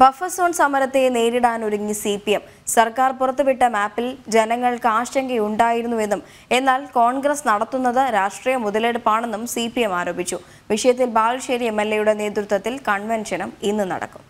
buffer zone സമരത്തെ നേരിടാനൊരുങ്ങി C P M സർക്കാർ പുറത്തുവിട്ട മാപ്പിൽ ജനങ്ങൾക്ക് ആശങ്കയുണ്ടായിരുന്നുവെന്നും എന്നാൽ കോൺഗ്രസ് നടത്തുന്നത് രാഷ്ട്രീയ മുതലെടുപ്പാണെന്നും സി പി എം ആരോപിച്ചു വിഷയത്തിൽ ബാലുശ്ശേരി എം എൽ എയുടെ നേതൃത്വത്തിൽ കൺവെൻഷനും ഇന്ന് നടക്കും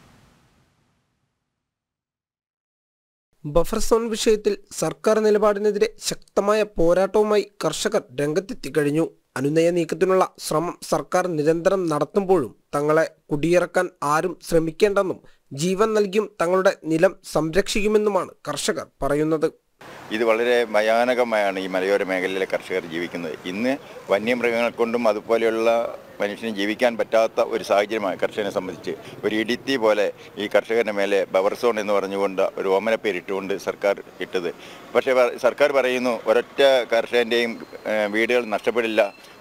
ബഫർ സോൺ വിഷയത്തിൽ സർക്കാർ നിലപാടിനെതിരെ ശക്തമായ പോരാട്ടവുമായി കർഷകർ രംഗത്തെത്തി കഴിഞ്ഞു അനുനയ നീക്കത്തിനുള്ള ശ്രമം സർക്കാർ നിരന്തരം നടത്തുമ്പോഴും തങ്ങളെ കുടിയിറക്കാൻ ആരും ശ്രമിക്കേണ്ടെന്നും ജീവൻ നൽകിയും തങ്ങളുടെ നിലം സംരക്ഷിക്കുമെന്നുമാണ് കർഷകർ പറയുന്നത് ഇത് വളരെ ഭയാനകമായാണ് ഈ മലയോര മേഖലയിലെ കർഷകർ ജീവിക്കുന്നത് ഇന്ന് വന്യമൃഗങ്ങൾ കൊണ്ടും അതുപോലെയുള്ള മനുഷ്യന് ജീവിക്കാൻ പറ്റാത്ത ഒരു സാഹചര്യമാണ് കർഷകനെ സംബന്ധിച്ച് ഒരു ഇടിത്തി പോലെ ഈ കർഷകരുടെ മേലെ ബവർ സോൺ എന്ന് പറഞ്ഞുകൊണ്ട് ഒരു ഓമന പേരിട്ടുകൊണ്ട് സർക്കാർ ഇട്ടത് പക്ഷേ സർക്കാർ പറയുന്നു ഒരൊറ്റ കർഷകൻ്റെയും വീടുകൾ നഷ്ടപ്പെടില്ല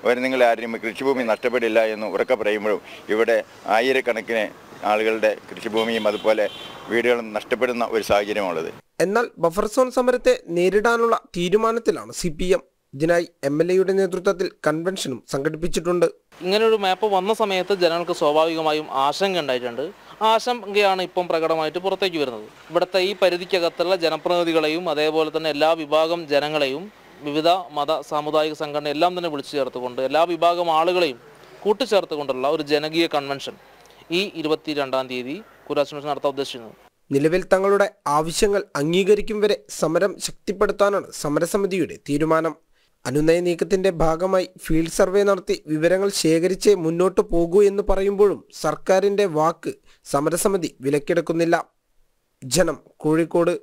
ഒരു നിങ്ങൾ ആരും കൃഷിഭൂമി നഷ്ടപ്പെടില്ല എന്ന് ഉറക്കെ പറയുമ്പോഴും ഇവിടെ ആയിരക്കണക്കിന് ആളുകളുടെ കൃഷിഭൂമിയും അതുപോലെ വീടുകളും നഷ്ടപ്പെടുന്ന ഒരു സാഹചര്യമാണുള്ളത് എന്നാൽ ബഫർ സോൺ സമരത്തെ നേരിടാനുള്ള തീരുമാനത്തിലാണ് സി പി എം ഇതിനായി എം എൽ എയുടെ നേതൃത്വത്തിൽ കൺവെൻഷനും സംഘടിപ്പിച്ചിട്ടുണ്ട് ഇങ്ങനൊരു മാപ്പ് വന്ന സമയത്ത് ജനങ്ങൾക്ക് സ്വാഭാവികമായും ആശങ്ക ഉണ്ടായിട്ടുണ്ട് ആശങ്കയാണ് ഇപ്പം പ്രകടമായിട്ട് പുറത്തേക്ക് വരുന്നത് ഇവിടുത്തെ ഈ പരിധിക്കകത്തുള്ള ജനപ്രതിനിധികളെയും അതേപോലെ തന്നെ എല്ലാ വിഭാഗം ജനങ്ങളെയും വിവിധ മത സാമുദായിക സംഘടന എല്ലാം തന്നെ വിളിച്ചു ചേർത്തുകൊണ്ട് എല്ലാ വിഭാഗം ആളുകളെയും കൂട്ടിച്ചേർത്തുകൊണ്ടുള്ള ഒരു ജനകീയ കൺവെൻഷൻ ഈ ഇരുപത്തി രണ്ടാം തീയതി കൂരാശ്രമം നടത്താൻ ഉദ്ദേശിക്കുന്നത് നിലവിൽ തങ്ങളുടെ ആവശ്യങ്ങൾ അംഗീകരിക്കും വരെ സമരം ശക്തിപ്പെടുത്താനാണ് സമരസമിതിയുടെ തീരുമാനം അനുനയ നീക്കത്തിന്റെ ഭാഗമായി ഫീൽഡ് സർവേ നടത്തി വിവരങ്ങൾ ശേഖരിച്ച് മുന്നോട്ട് പോകൂ എന്ന് പറയുമ്പോഴും സർക്കാരിന്റെ വാക്ക് സമരസമിതി വിലക്കെടുക്കുന്നില്ല ജനം കോഴിക്കോട്